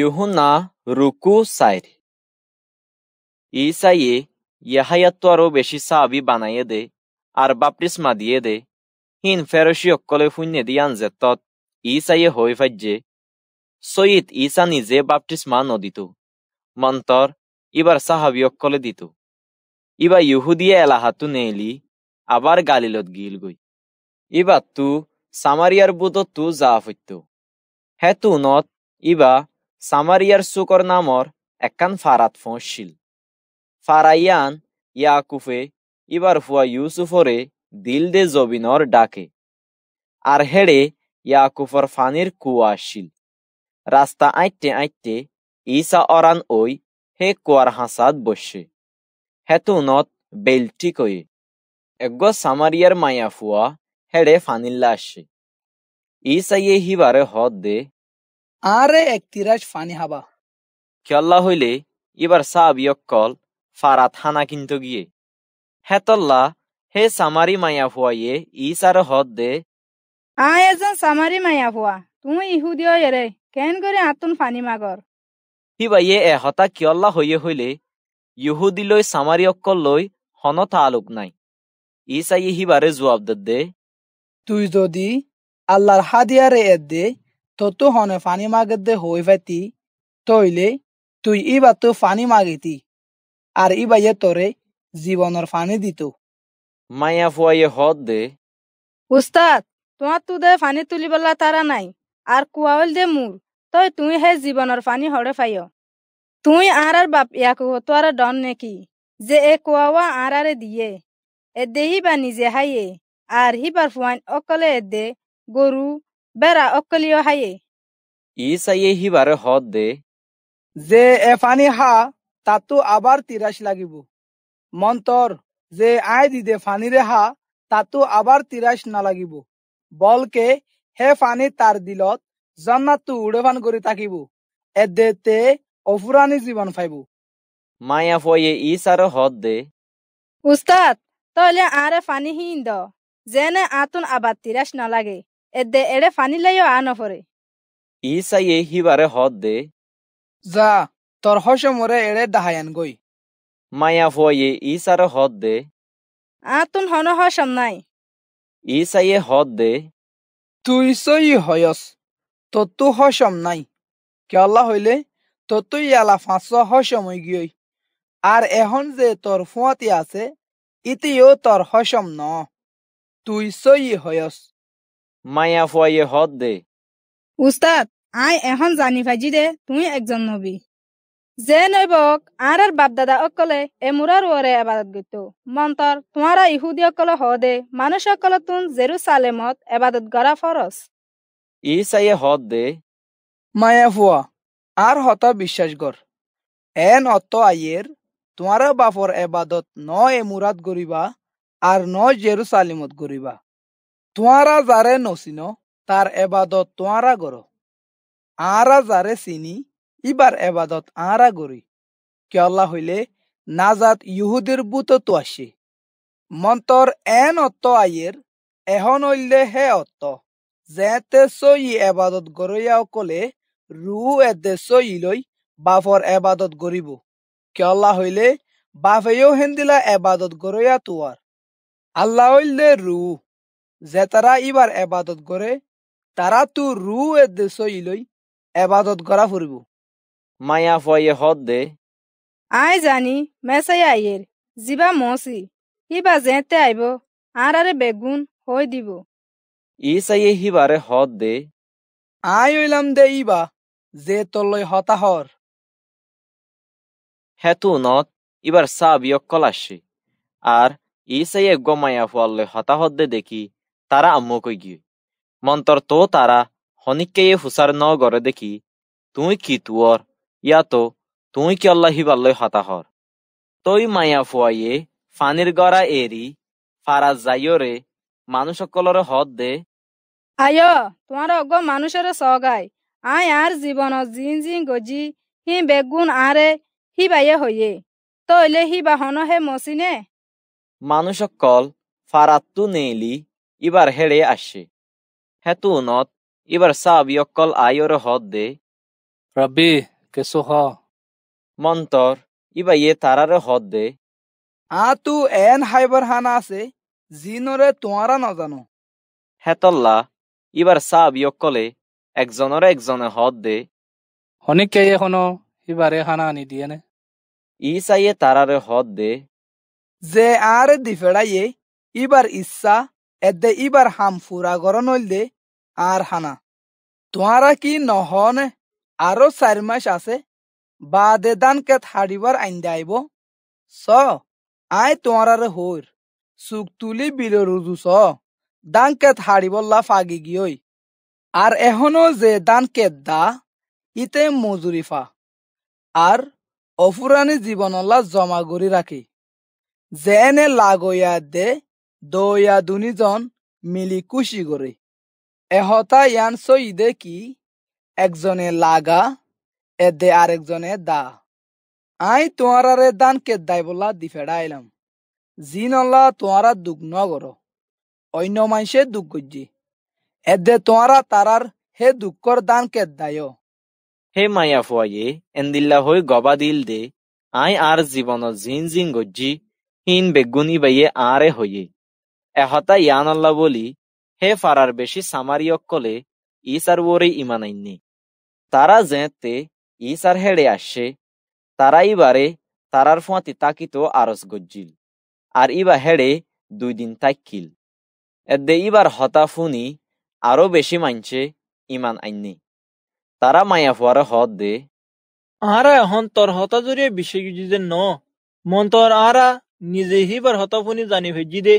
ইহুনা রুকু সাইর ইসাইয়ে ইয়াহাইয়াত্তু আরও বেশি সাবি বানাইয়ে দে আর মা দিয়ে দে হিন ফেরসি অকলে শূন্য দিয়ান যে তৎ ইসাইয়ে হৈ ফাজ্যে সৈয়দ ইসা নিজে মা নদিত মন্তর ইবার সাহাবি অকলে দিত ইবা ইহুদিয়ে এলাহাতু নেলি আবার গালিলত গিল গই ইবা তু সামারিয়ার বুত তু যা ফৈত্য হেতু নত ইবা সামারিয়ার সুকর নামর একখান ফারাত ফঁসছিল ফারাইয়ান ইয়াকুফে ইবার ফুয়া ইউসুফরে দিল দে জবিনর ডাকে আর হেড়ে ইয়াকুফর ফানির কুয়া আসছিল রাস্তা আইটতে আইটতে ইসা অরান ওই হে কুয়ার হাসাদ বসে হেতু নত বেলটি কয়ে এগ সামারিয়ার মায়া ফুয়া হেড়ে ফানিল্লা আসে ইসাইয়ে হিবারে হদ দে আরে একতিরাশ ফানি হাবা খেয়াল্লা হইলে এবার ইয়কল ফারাত হানা কিন্তু গিয়ে হেতল্লা হ্যাঁ হে সামারি মায়া হুয়াইয়ে ই সার হদ দে আ এজন সামারি মায়া হুয়া তুমি ইহুদিও এরে কেন করে আতুন ফানি মাগর হি বা এ হতা কিয়ল্লা হইয়ে হইলে ইহুদিলৈ সামারি লই হন তালুক নাই ই হিবারে জবাব দে তুই যদি আল্লাহর হাদিয়ারে এর দে ততু হনে ফানি দে হই ফাইতি তইলে তুই ইবা তো ফানি মাগেতি আর ইবাইয়ে তরে জীবনের ফানি দিত মাইয়া ফুয়াইয়ে হদ দে উস্তাদ তোমার দে ফানি তুলিবলা তারা নাই আর কুয়াওল দে মূল তই তুই হে জীবনের ফানি হড়ে ফাইও তুই আর আর বাপ ইয়াকু হতো আর ডন নেকি যে এ কুয়াওয়া আর আরে দিয়ে এ দেহি বা নিজে হাইয়ে আর হিবার ফুয়াইন অকলে দে গরু বেড়া অকলিও হাইয়ে ইসাইয়ে হিবার হদ দে যে এফানি হা তাতো আবার তিরাশ লাগিব মন্তর যে আয় দিদে রে হা তাতো আবার তিরাশ না লাগিব বলকে হে ফানি তার দিলত জন্নাতু উড়েভান করে থাকিব এদে তে অফুরানি জীবন ফাইব মায়া ফয়ে ইসার হদ দে উস্তাদ তাহলে আরে ফানি হিন্দ যেনে আতুন আবার তিরাশ না লাগে এদে এড়ে ফানি লাইও আন ফরে ই সাইয়ে হিবারে হদ দে যা তোর হস মরে এড়ে দাহায়ান গই মায়া ফয়ে ই হদ দে আ তুন হন হসম নাই ই সাইয়ে হদ দে তুই সই হয়স তো তু হসম নাই কে আল্লাহ হইলে তো তুই আলা ফাঁস হসম গিয়ই আর এখন যে তোর ফুয়াতি আছে ইতিও তোর হসম ন তুই সই হয়স মায়া ফুয়াইয়ে হদ দে উস্তাদ আই এখন জানি ভাজি দে তুমি একজন নবী যে নৈবক আর আর বাপদাদা অকলে এমুরার ওরে এবাদত গইত মন্তর তোমারা ইহুদি অকলে হদে মানুষ অকলে তুন জেরুসালেমত এবাদত গড়া ফরস ই সাইয়ে হদ দে মায়া ফুয়া আর হতা বিশ্বাসগর এন অত আইয়ের তোমারা বাপর এবাদত ন এমুরাত গরিবা আর ন জেরুসালেমত গরিবা তোয়ারা যারে নচিন তার এবাদত তোয়ারা গর আঁরা যারে চিনি ইবার এবাদত আঁরা গরি কেলা হইলে নাজাত ইহুদের বুত তো আসে মন্তর এন অত্ত আইয়ের এহন হইলে হে অত্ত যেতে সই এবাদত গরইয়া অকলে রু এদে লই বাফর এবাদত গরিব কেলা হইলে বাফেও হেন্দিলা এবাদত গরইয়া তোয়ার আল্লাহ হইলে রু যে তারা ইবার এবাদত করে তারা তো রু এদেশইলৈ এবাদত করা ফুরব মায়া ফয়ে হদ দে আই জানি মেসাই আইয়ের জিবা মসি ইবা জেতে আইব আর আরে বেগুন হই দিব ইসাইয়ে হিবারে হদ দে আই হইলাম দে ইবা যে তলই হতাহর হেতু নত ইবার সাবিয়ক ইয়ক কলাসি আর ইসাইয়ে গমায়া ফল হতাহত দে দেখি তারা গিয়ে মন্তর তো তারা হনিককেয়ে হুসার ন গরে দেখি তুই কি তুয়র ইয়া তো তুই কি আল্লাহি বাল্লই হতাহর তই মায়া ফুয়াইয়ে ফানির গড়া এরি ফারাজ যাইও রে মানুষ সকলরে হদ দে আয় তোমার অগ মানুষের সগাই আয় আর জীবন জিন জিন গজি হি বেগুন আরে হি বাইয়ে হইয়ে তইলে হি বাহন হে মসিনে মানুষ সকল ফারাত্তু নেইলি ইবার হেড়ে আসে হেতু নত ইবার সাব ইয়কল আয়র হদ দে রাব্বি কেসু হ মন্তর ইবা ইয়ে তারার হদ দে আ তু এন হাইবার হানা আছে জিনরে তোমারা জানো হেতল্লা ইবার সাব ইয়কলে একজনরে একজনে হদ দে হনিকে এখনো ইবারে হানা আনি দিয়ে নে ইসাইয়ে তারারে হদ দে যে আর দিফেড়াইয়ে ইবার ইচ্ছা এদ্দে ইবার হাম ফুরা গরন হইলদে আর হানা তোহারা কি নহনে আরো চার মাস আছে বা দে দান কেত হাড়িবার আইন দেব স আয় তোহারা রে হইর সুক তুলি বিল রুজু স দান কেত হাড়িবল্লা ফাগি গিয়ই আর এখনো যে দান কেত দা ইতে মজুরিফা আর অফুরানি জীবনলা জমা করি রাখি এনে লাগইয়া দে দয়া দুনিজন মিলি খুশি করে এহতা ইয়ান সই কি একজনে লাগা এদে আরেকজনে দা আই তোমারারে দান কে দাই বলা দি ফেড়াইলাম জিনলা তোমারা দুঃখ ন অন্য মাইসে দুঃখ গজ্জি এদে তোমারা তারার হে দুঃখর দান কে দায় হে মায়া ফুয়াইয়ে এন্দিল্লা হই গবা দিল দে আই আর জীবন জিন জিন গজ্জি হিন বেগুনি বাইয়ে আরে হইয়ে এহতা ইয়ান আল্লাহ বলি হে ফারার বেশি অকলে ইসার ওরে ইমানাইনি তারা যেতে ইসার হেড়ে আসছে তারা ইবারে তারার ফুঁয়াতে তাকিত আরস গজ্জিল আর ইবা হেড়ে দুই দিন তাকিল এদে ইবার হতা ফুনি আরো বেশি মানছে ইমান আইনি তারা মায়া ফুয়ারে হত দে আর এখন তোর হতা জড়িয়ে বিশ্ব ন মন তোর আরা নিজে হিবার হতা ফুনি জানি ভেজি দে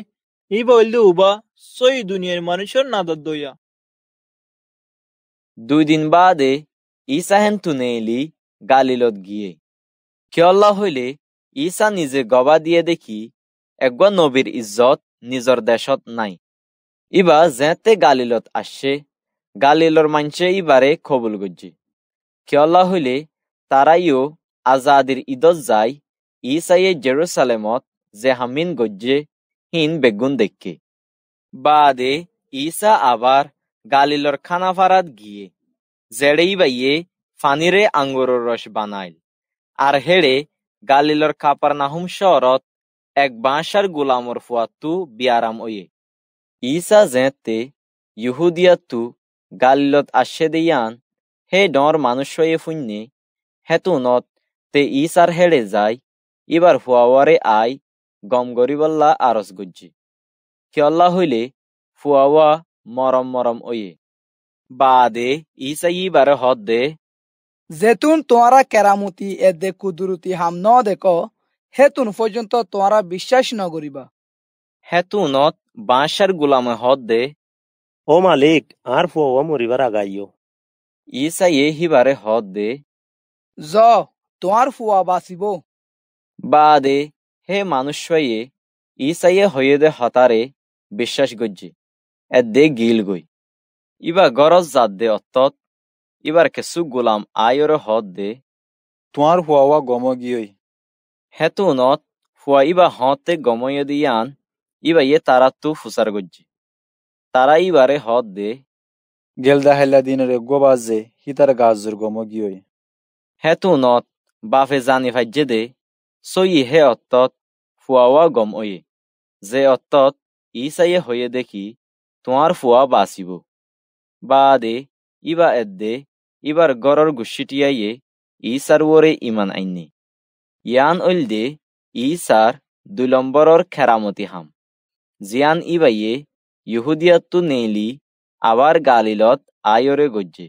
ইবাইল্লি উবা সই দুনিয়ার মানুষের নাদার দইয়া দুই দিন বাদে ঈসা হেন তুনে এলি গালিলত গিয়ে কেল্লা হইলে ঈসা নিজে গবা দিয়ে দেখি একগুয়া নবীর ইজ্জত নিজর দেশত নাই ইবা জেঁতে গালিলত আসছে গালিলর মানছে ইবারে খবল গজ্জি কেল্লা হইলে তারাইও আজাদির ঈদত যায় ইসাইয়ে জেরুসালেমত জেহামিন গজ্জে হিন বেগুন দেখকে। বাদে ঈসা আবার গালিলর খানাফারাত গিয়ে জেড়েই বাইয়ে ফানিরে আঙ্গুরের রস বানাইল আর হেড়ে গালিলর নাহুম শহরত এক বাঁশার গোলামর ফুয়াত্তু বিয়ারাম ওয়ে ঈসা জেঁতে ইহুদিয়াত্তু গালিলত আসে দেয়ান হে ডর মানুষ হয়ে ফুন্যে হেতুনত তে ঈসার হেড়ে যায় এবার হুয়াওয়ারে আয় গম গরিবল্লা আরস গুজ্জি খিয়ল্লা হইলে ফুয়াওয়া মরম মরম ওয়ে বা দে ইসাই বারে হদ দে যেতুন তোমারা কেরামতি এ দে কুদুরুতি হাম ন দেখ হেতুন পর্যন্ত তোমারা বিশ্বাস ন করিবা হেতুনত বাঁশার গুলামে হদ দে ও মালিক আর ফুয়াওয়া মরিবার আগাইও ইসাই হিবারে হদ দে জ তোমার ফুয়া বাসিব বা দে হে ಮನುಷ್ಯಯೇ ಈಸಯ್ಯ হইয়েদে হতারে বিশ্বাস গজ্জি দে গিল গই ইবা গরজ জাত দে অত্তত ইবার কেসু গোলাম আয়র হত দে তোমার হুয়াওয়া গমগিয়ই হেতু নত হুয়া ইবা হতে গময় দিয়ান ইবা ইয়ে তারা তু ফুসার গজ্জি তারা ইবারে হত দে গেলদা হেলা দিনরে গোবাজে হিতার গাজুর গমগিয়ই হেতু নত বাফে জানি ভাজ্যে দে হে অত্তত ফুয়াওয়া গম অয়ে যে অত্তত ইসাইয়ে হয়ে দেখি তোমার ফুয়া বাঁচিব বা দে ইবা এদ্দে ইবার গরর গুসিটিয়াইয়ে ইসার ওরে ইমান আইনি ইয়ান ঐল দে ই ইসার দুলম্বরর খেরামতি হাম জিয়ান ইবাইয়ে ইহুদিয়াত্তু নেইলি আবার গালিলত আয়রে গজ্জে